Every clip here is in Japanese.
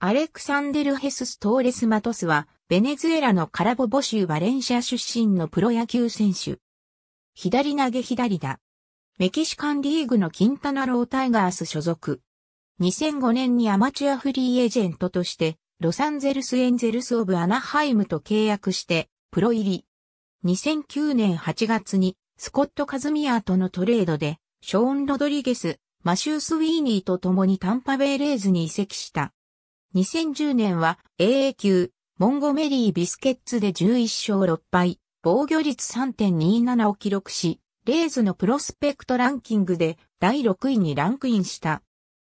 アレクサンデル・ヘスス・トーレス・マトスは、ベネズエラのカラボボ州バレンシア出身のプロ野球選手。左投げ左だ。メキシカンリーグのキンタナロータイガース所属。2005年にアマチュアフリーエージェントとして、ロサンゼルス・エンゼルス・オブ・アナハイムと契約して、プロ入り。2009年8月に、スコット・カズミアーとのトレードで、ショーン・ロドリゲス、マシュー・スウィーニーと共にタンパベイ・レーズに移籍した。2010年は AA 級、モンゴメリー・ビスケッツで11勝6敗、防御率3.27を記録し、レーズのプロスペクトランキングで第6位にランクインした。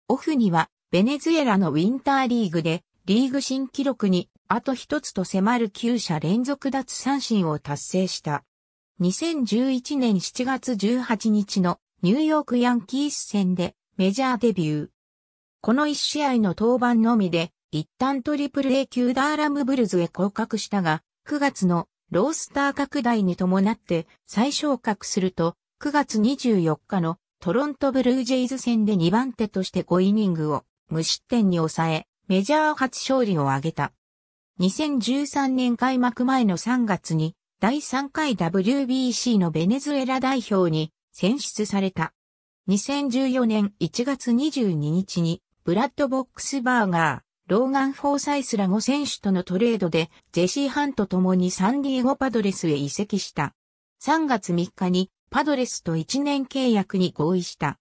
オフには、ベネズエラのウィンターリーグで、リーグ新記録に、あと一つと迫る9者連続奪三振を達成した。2011年7月18日のニューヨークヤンキース戦でメジャーデビュー。この1試合の登板のみで、一旦トリプル A 級ダーラムブルズへ降格したが、9月のロースター拡大に伴って再昇格すると、9月24日のトロントブルージェイズ戦で2番手として5イニングを無失点に抑え、メジャー初勝利を挙げた。2013年開幕前の3月に第3回 WBC のベネズエラ代表に選出された。2014年1月22日にブラッド・ボックスバーガー、ローガン・フォーサイスら5選手とのトレードで、ジェシー・ハンと共にサンディエゴ・パドレスへ移籍した。3月3日にパドレスと1年契約に合意した。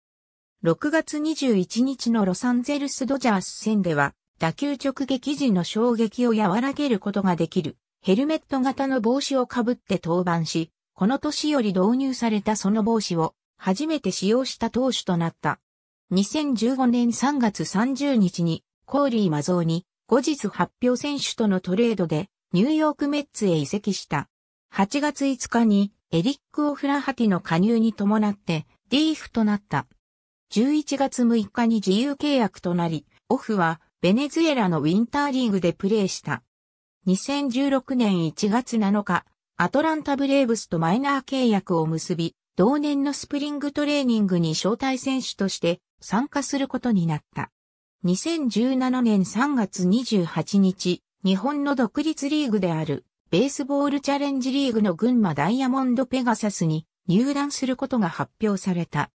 6月21日のロサンゼルス・ドジャース戦では、打球直撃時の衝撃を和らげることができる、ヘルメット型の帽子をかぶって登板し、この年より導入されたその帽子を、初めて使用した投手となった。2015年3月30日にコーリー・マゾーに後日発表選手とのトレードでニューヨークメッツへ移籍した。8月5日にエリック・オフラハティの加入に伴ってディーフとなった。11月6日に自由契約となり、オフはベネズエラのウィンターリーグでプレーした。2016年1月7日、アトランタブレーブスとマイナー契約を結び、同年のスプリングトレーニングに招待選手として参加することになった。2017年3月28日、日本の独立リーグである、ベースボールチャレンジリーグの群馬ダイヤモンドペガサスに入団することが発表された。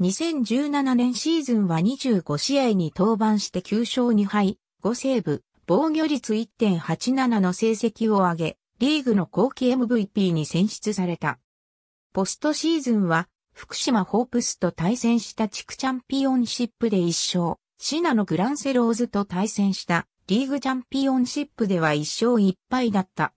2017年シーズンは25試合に登板して9勝2敗、5セーブ、防御率1.87の成績を上げ、リーグの後期 MVP に選出された。ポストシーズンは福島ホープスと対戦した地区チャンピオンシップで1勝、シナのグランセローズと対戦したリーグチャンピオンシップでは1勝1敗だった。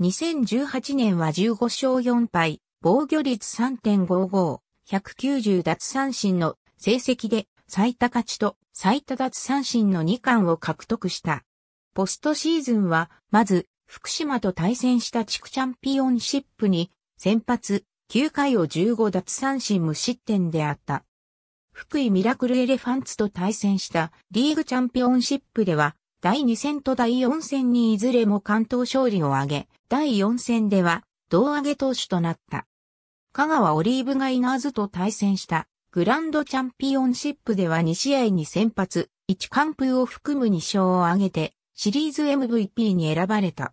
2018年は15勝4敗、防御率3.55、190奪三振の成績で最多勝ちと最多奪三振の2冠を獲得した。ポストシーズンは、まず、福島と対戦した地区チャンピオンシップに、先発、9回を15奪三振無失点であった。福井ミラクルエレファンツと対戦したリーグチャンピオンシップでは、第2戦と第4戦にいずれも関東勝利を挙げ、第4戦では胴上げ投手となった。香川オリーブガイナーズと対戦したグランドチャンピオンシップでは2試合に先発、1完封を含む2勝を挙げて、シリーズ MVP に選ばれた。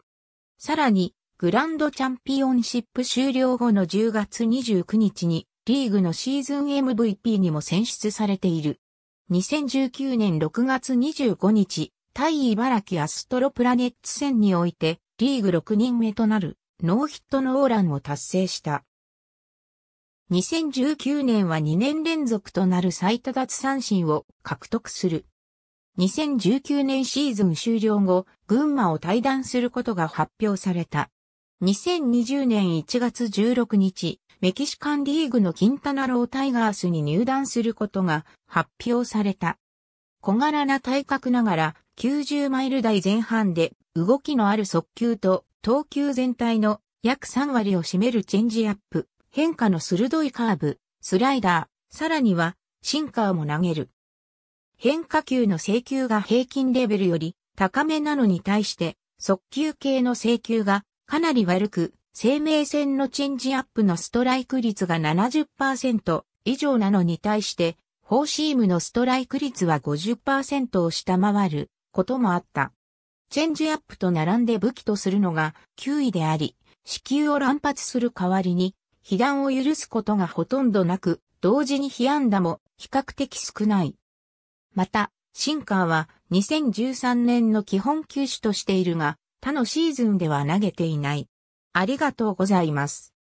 さらに、グランドチャンピオンシップ終了後の10月29日にリーグのシーズン MVP にも選出されている。2019年6月25日、対茨城アストロプラネッツ戦においてリーグ6人目となるノーヒットノーランを達成した。2019年は2年連続となる最多奪三振を獲得する。2019年シーズン終了後、群馬を退団することが発表された。2020年1月16日、メキシカンリーグのキンタナロータイガースに入団することが発表された。小柄な体格ながら90マイル台前半で動きのある速球と投球全体の約3割を占めるチェンジアップ、変化の鋭いカーブ、スライダー、さらにはシンカーも投げる。変化球の請求が平均レベルより高めなのに対して速球系の請求がかなり悪く、生命線のチェンジアップのストライク率が70%以上なのに対して、フォーシームのストライク率は50%を下回ることもあった。チェンジアップと並んで武器とするのが9位であり、子宮を乱発する代わりに、被弾を許すことがほとんどなく、同時に被安打も比較的少ない。また、シンカーは2013年の基本球種としているが、他のシーズンでは投げていない。ありがとうございます。